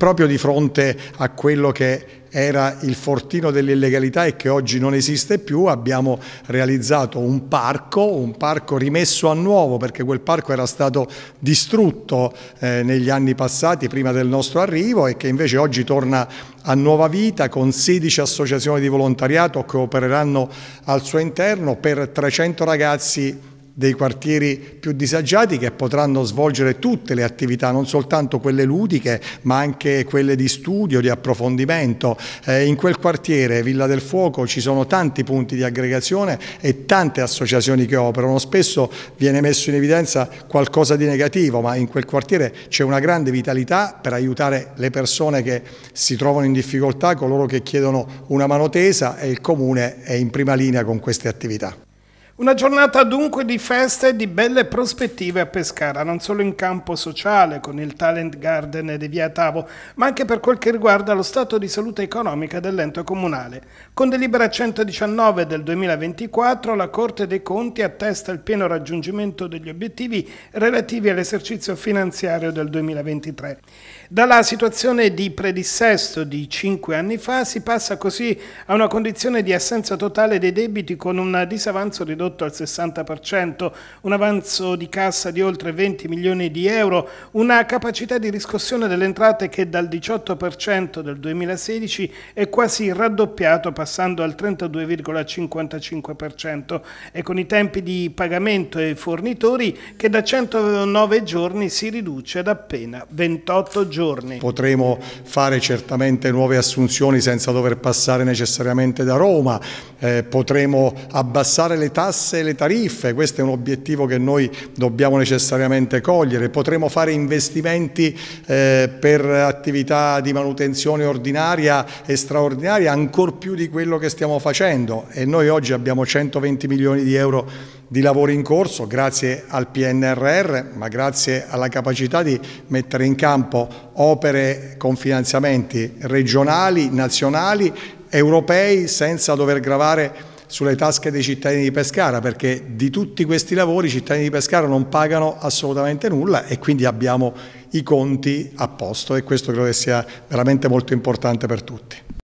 proprio di fronte a quello che era il fortino dell'illegalità e che oggi non esiste più, abbiamo realizzato un parco, un parco rimesso a nuovo perché quel parco era stato distrutto eh, negli anni passati prima del nostro arrivo e che invece oggi torna a nuova vita con 16 associazioni di volontariato che opereranno al suo interno per 300 ragazzi dei quartieri più disagiati che potranno svolgere tutte le attività, non soltanto quelle ludiche ma anche quelle di studio, di approfondimento. Eh, in quel quartiere, Villa del Fuoco, ci sono tanti punti di aggregazione e tante associazioni che operano. Spesso viene messo in evidenza qualcosa di negativo, ma in quel quartiere c'è una grande vitalità per aiutare le persone che si trovano in difficoltà, coloro che chiedono una mano tesa e il Comune è in prima linea con queste attività. Una giornata dunque di feste e di belle prospettive a Pescara, non solo in campo sociale con il Talent Garden di Via Tavo, ma anche per quel che riguarda lo stato di salute economica dell'ente comunale. Con delibera 119 del 2024 la Corte dei Conti attesta il pieno raggiungimento degli obiettivi relativi all'esercizio finanziario del 2023. Dalla situazione di predissesto di 5 anni fa si passa così a una condizione di assenza totale dei debiti con un disavanzo ridotto ridotto al 60%, un avanzo di cassa di oltre 20 milioni di euro, una capacità di riscossione delle entrate che dal 18% del 2016 è quasi raddoppiato passando al 32,55% e con i tempi di pagamento ai fornitori che da 109 giorni si riduce ad appena 28 giorni. Potremo fare certamente nuove assunzioni senza dover passare necessariamente da Roma, eh, potremo abbassare le tasse tasse e le tariffe, questo è un obiettivo che noi dobbiamo necessariamente cogliere, potremo fare investimenti eh, per attività di manutenzione ordinaria e straordinaria ancor più di quello che stiamo facendo e noi oggi abbiamo 120 milioni di euro di lavoro in corso grazie al PNRR ma grazie alla capacità di mettere in campo opere con finanziamenti regionali, nazionali, europei senza dover gravare sulle tasche dei cittadini di Pescara perché di tutti questi lavori i cittadini di Pescara non pagano assolutamente nulla e quindi abbiamo i conti a posto e questo credo che sia veramente molto importante per tutti.